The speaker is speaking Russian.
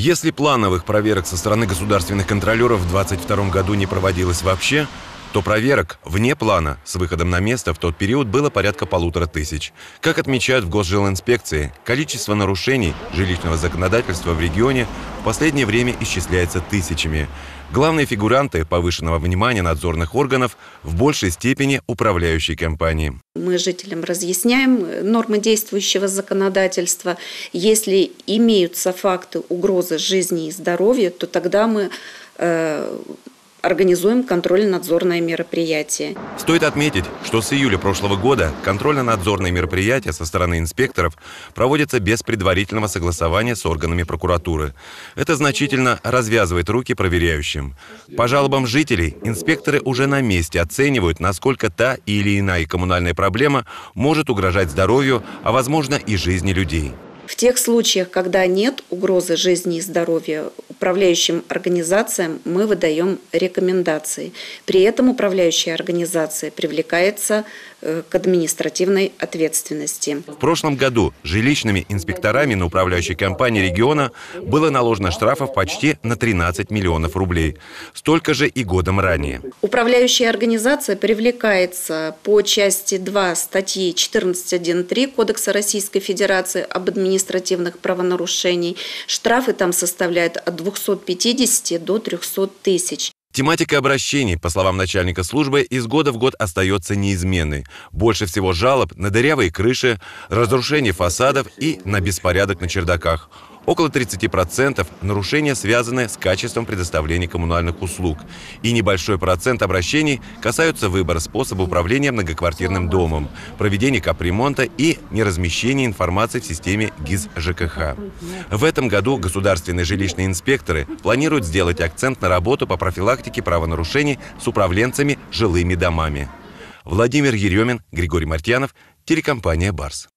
Если плановых проверок со стороны государственных контролеров в 2022 году не проводилось вообще, то проверок вне плана с выходом на место в тот период было порядка полутора тысяч. Как отмечают в Госжилинспекции, количество нарушений жилищного законодательства в регионе в последнее время исчисляется тысячами. Главные фигуранты повышенного внимания надзорных органов в большей степени управляющей компании. Мы жителям разъясняем нормы действующего законодательства. Если имеются факты угрозы жизни и здоровью, то тогда мы э, организуем контрольно-надзорное мероприятие. Стоит отметить, что с июля прошлого года контрольно-надзорные мероприятия со стороны инспекторов проводятся без предварительного согласования с органами прокуратуры. Это значительно развязывает руки проверяющим. По жалобам жителей инспекторы уже на месте оценивают, насколько та или иная коммунальная проблема может угрожать здоровью, а возможно и жизни людей. В тех случаях, когда нет угрозы жизни и здоровья управляющим организациям мы выдаем рекомендации. При этом управляющая организация привлекается э, к административной ответственности. В прошлом году жилищными инспекторами на управляющей компании региона было наложено штрафов почти на 13 миллионов рублей. Столько же и годом ранее. Управляющая организация привлекается по части 2 статьи 14.1.3 Кодекса Российской Федерации об административных правонарушениях. Штрафы там составляют от 2 250 до 300 тысяч. Тематика обращений, по словам начальника службы, из года в год остается неизменной. Больше всего жалоб на дырявые крыши, разрушение фасадов и на беспорядок на чердаках. Около 30% нарушения связаны с качеством предоставления коммунальных услуг. И небольшой процент обращений касаются выбора способа управления многоквартирным домом, проведения капремонта и неразмещения информации в системе ГИС ЖКХ. В этом году государственные жилищные инспекторы планируют сделать акцент на работу по профилактике правонарушений с управленцами жилыми домами. Владимир Еремин, Григорий Мартьянов, телекомпания «Барс».